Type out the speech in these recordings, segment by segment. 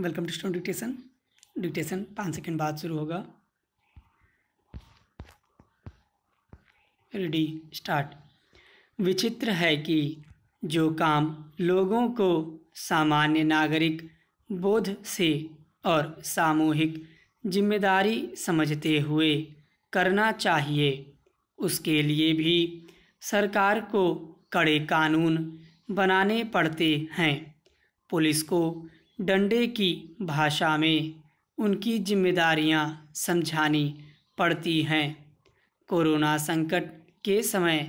welcome to student dictation dictation पाँच second बाद शुरू होगा रेडी स्टार्ट विचित्र है कि जो काम लोगों को सामान्य नागरिक बोध से और सामूहिक जिम्मेदारी समझते हुए करना चाहिए उसके लिए भी सरकार को कड़े कानून बनाने पड़ते हैं पुलिस को डंडे की भाषा में उनकी जिम्मेदारियां समझानी पड़ती हैं कोरोना संकट के समय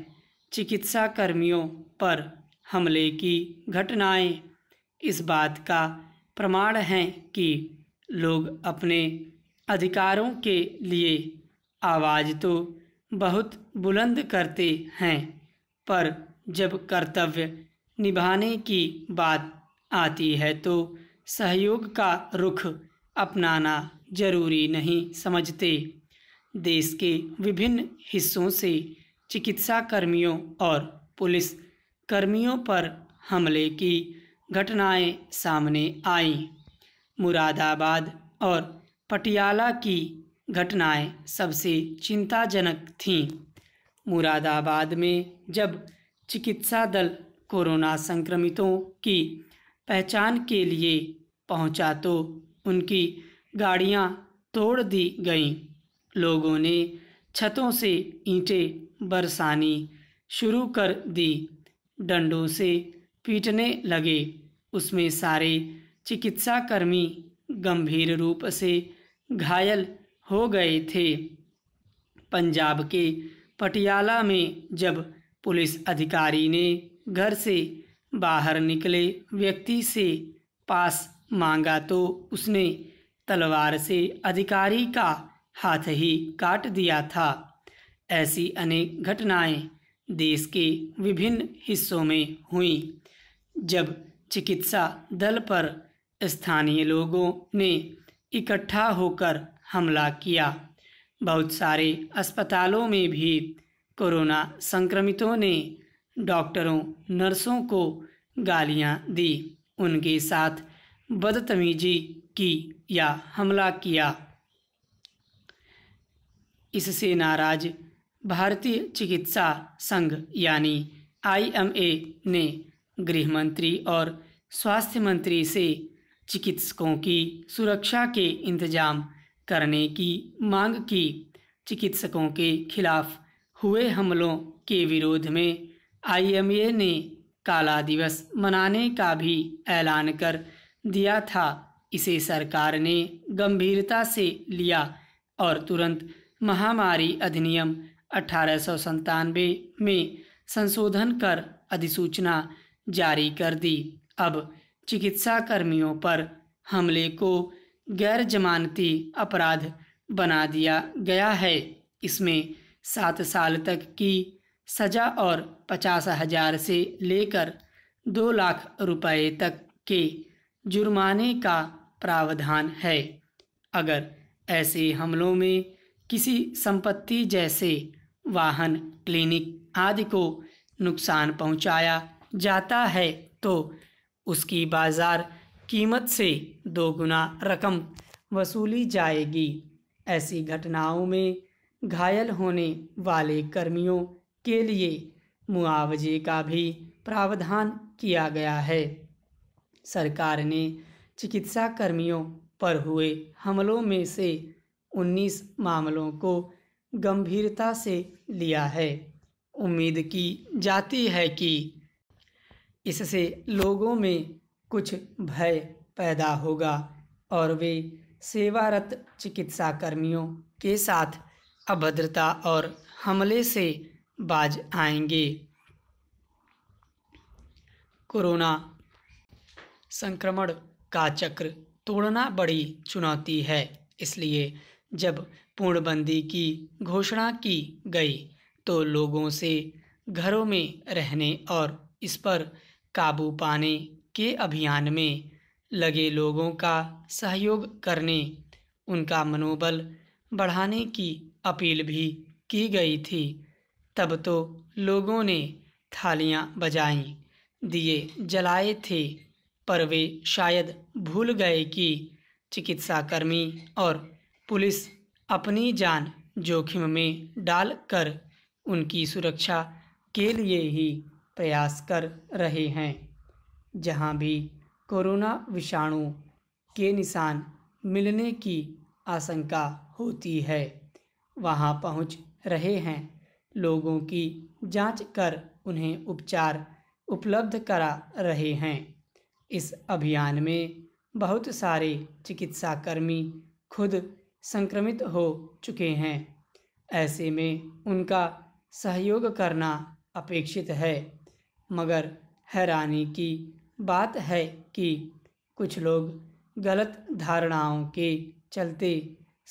चिकित्सा कर्मियों पर हमले की घटनाएं इस बात का प्रमाण हैं कि लोग अपने अधिकारों के लिए आवाज़ तो बहुत बुलंद करते हैं पर जब कर्तव्य निभाने की बात आती है तो सहयोग का रुख अपनाना जरूरी नहीं समझते देश के विभिन्न हिस्सों से चिकित्सा कर्मियों और पुलिस कर्मियों पर हमले की घटनाएं सामने आईं मुरादाबाद और पटियाला की घटनाएं सबसे चिंताजनक थीं मुरादाबाद में जब चिकित्सा दल कोरोना संक्रमितों की पहचान के लिए पहुंचा तो उनकी गाड़ियां तोड़ दी गईं लोगों ने छतों से ईंटें बरसानी शुरू कर दी डंडों से पीटने लगे उसमें सारे चिकित्साकर्मी गंभीर रूप से घायल हो गए थे पंजाब के पटियाला में जब पुलिस अधिकारी ने घर से बाहर निकले व्यक्ति से पास मांगा तो उसने तलवार से अधिकारी का हाथ ही काट दिया था ऐसी अनेक घटनाएं देश के विभिन्न हिस्सों में हुई जब चिकित्सा दल पर स्थानीय लोगों ने इकट्ठा होकर हमला किया बहुत सारे अस्पतालों में भी कोरोना संक्रमितों ने डॉक्टरों नर्सों को गालियां दी उनके साथ बदतमीजी की या हमला किया इससे नाराज भारतीय चिकित्सा संघ यानी आईएमए ने गृह मंत्री और स्वास्थ्य मंत्री से चिकित्सकों की सुरक्षा के इंतजाम करने की मांग की चिकित्सकों के खिलाफ हुए हमलों के विरोध में आईएमए ने काला दिवस मनाने का भी ऐलान कर दिया था इसे सरकार ने गंभीरता से लिया और तुरंत महामारी अधिनियम अठारह में संशोधन कर अधिसूचना जारी कर दी अब चिकित्सा कर्मियों पर हमले को गैर जमानती अपराध बना दिया गया है इसमें सात साल तक की सजा और पचास हजार से लेकर दो लाख रुपए तक के जुर्माने का प्रावधान है अगर ऐसे हमलों में किसी संपत्ति जैसे वाहन क्लिनिक आदि को नुकसान पहुंचाया जाता है तो उसकी बाज़ार कीमत से दोगुना रकम वसूली जाएगी ऐसी घटनाओं में घायल होने वाले कर्मियों के लिए मुआवजे का भी प्रावधान किया गया है सरकार ने चिकित्सा कर्मियों पर हुए हमलों में से 19 मामलों को गंभीरता से लिया है उम्मीद की जाती है कि इससे लोगों में कुछ भय पैदा होगा और वे सेवारत चिकित्सा कर्मियों के साथ अभद्रता और हमले से बाज आएंगे कोरोना संक्रमण का चक्र तोड़ना बड़ी चुनौती है इसलिए जब पूर्णबंदी की घोषणा की गई तो लोगों से घरों में रहने और इस पर काबू पाने के अभियान में लगे लोगों का सहयोग करने उनका मनोबल बढ़ाने की अपील भी की गई थी तब तो लोगों ने थालियां बजाई दिए जलाए थे पर वे शायद भूल गए कि चिकित्साकर्मी और पुलिस अपनी जान जोखिम में डालकर उनकी सुरक्षा के लिए ही प्रयास कर रहे हैं जहां भी कोरोना विषाणु के निशान मिलने की आशंका होती है वहां पहुंच रहे हैं लोगों की जांच कर उन्हें उपचार उपलब्ध करा रहे हैं इस अभियान में बहुत सारे चिकित्साकर्मी खुद संक्रमित हो चुके हैं ऐसे में उनका सहयोग करना अपेक्षित है मगर हैरानी की बात है कि कुछ लोग गलत धारणाओं के चलते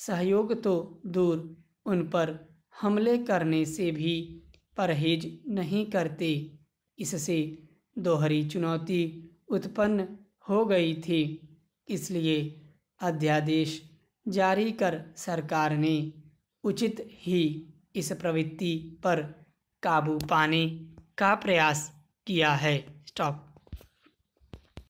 सहयोग तो दूर उन पर हमले करने से भी परहेज नहीं करते इससे दोहरी चुनौती उत्पन्न हो गई थी इसलिए अध्यादेश जारी कर सरकार ने उचित ही इस प्रवृत्ति पर काबू पाने का प्रयास किया है स्टॉप